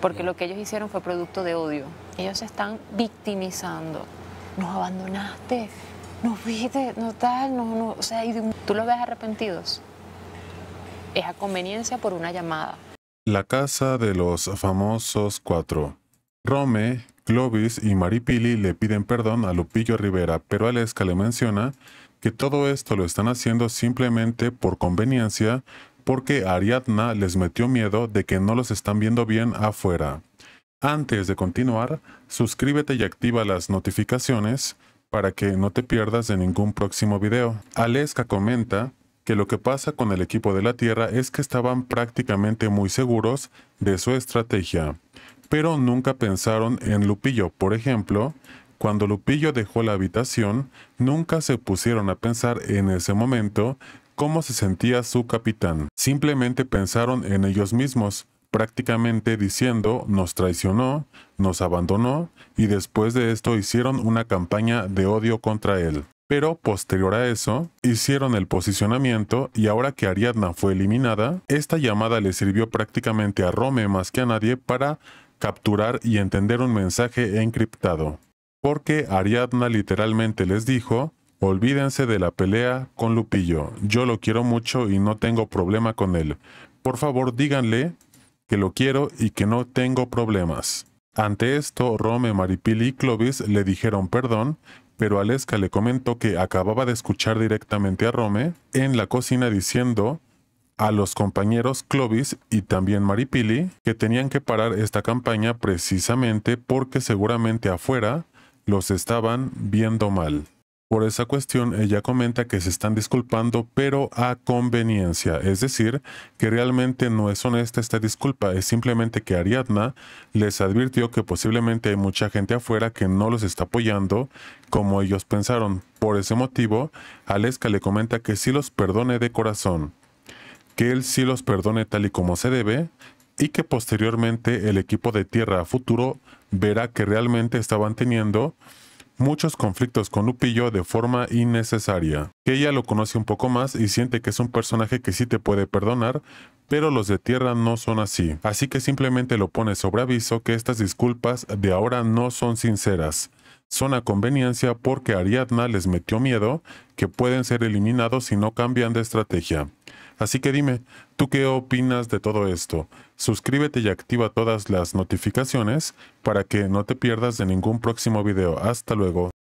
porque lo que ellos hicieron fue producto de odio. Ellos se están victimizando. Nos abandonaste, nos viste, no tal, no, no. O sea, tú los ves arrepentidos. Es a conveniencia por una llamada. La casa de los famosos cuatro. Rome, Clovis y Maripili le piden perdón a Lupillo Rivera, pero Alesca le menciona que todo esto lo están haciendo simplemente por conveniencia porque Ariadna les metió miedo de que no los están viendo bien afuera. Antes de continuar, suscríbete y activa las notificaciones para que no te pierdas de ningún próximo video. Aleska comenta que lo que pasa con el equipo de la Tierra es que estaban prácticamente muy seguros de su estrategia, pero nunca pensaron en Lupillo, por ejemplo, cuando Lupillo dejó la habitación, nunca se pusieron a pensar en ese momento cómo se sentía su capitán. Simplemente pensaron en ellos mismos, prácticamente diciendo nos traicionó, nos abandonó y después de esto hicieron una campaña de odio contra él. Pero posterior a eso, hicieron el posicionamiento y ahora que Ariadna fue eliminada, esta llamada le sirvió prácticamente a Rome más que a nadie para capturar y entender un mensaje encriptado. Porque Ariadna literalmente les dijo, Olvídense de la pelea con Lupillo. Yo lo quiero mucho y no tengo problema con él. Por favor, díganle que lo quiero y que no tengo problemas. Ante esto, Rome, Maripili y Clovis le dijeron perdón, pero Aleska le comentó que acababa de escuchar directamente a Rome en la cocina diciendo a los compañeros Clovis y también Maripili que tenían que parar esta campaña precisamente porque seguramente afuera los estaban viendo mal. Por esa cuestión, ella comenta que se están disculpando, pero a conveniencia, es decir, que realmente no es honesta esta disculpa, es simplemente que Ariadna les advirtió que posiblemente hay mucha gente afuera que no los está apoyando como ellos pensaron. Por ese motivo, Aleska le comenta que sí los perdone de corazón, que él sí los perdone tal y como se debe, y que posteriormente el equipo de tierra a futuro verá que realmente estaban teniendo muchos conflictos con Lupillo de forma innecesaria, que ella lo conoce un poco más y siente que es un personaje que sí te puede perdonar, pero los de tierra no son así, así que simplemente lo pone sobre aviso que estas disculpas de ahora no son sinceras, son a conveniencia porque Ariadna les metió miedo que pueden ser eliminados si no cambian de estrategia. Así que dime, ¿tú qué opinas de todo esto? Suscríbete y activa todas las notificaciones para que no te pierdas de ningún próximo video. Hasta luego.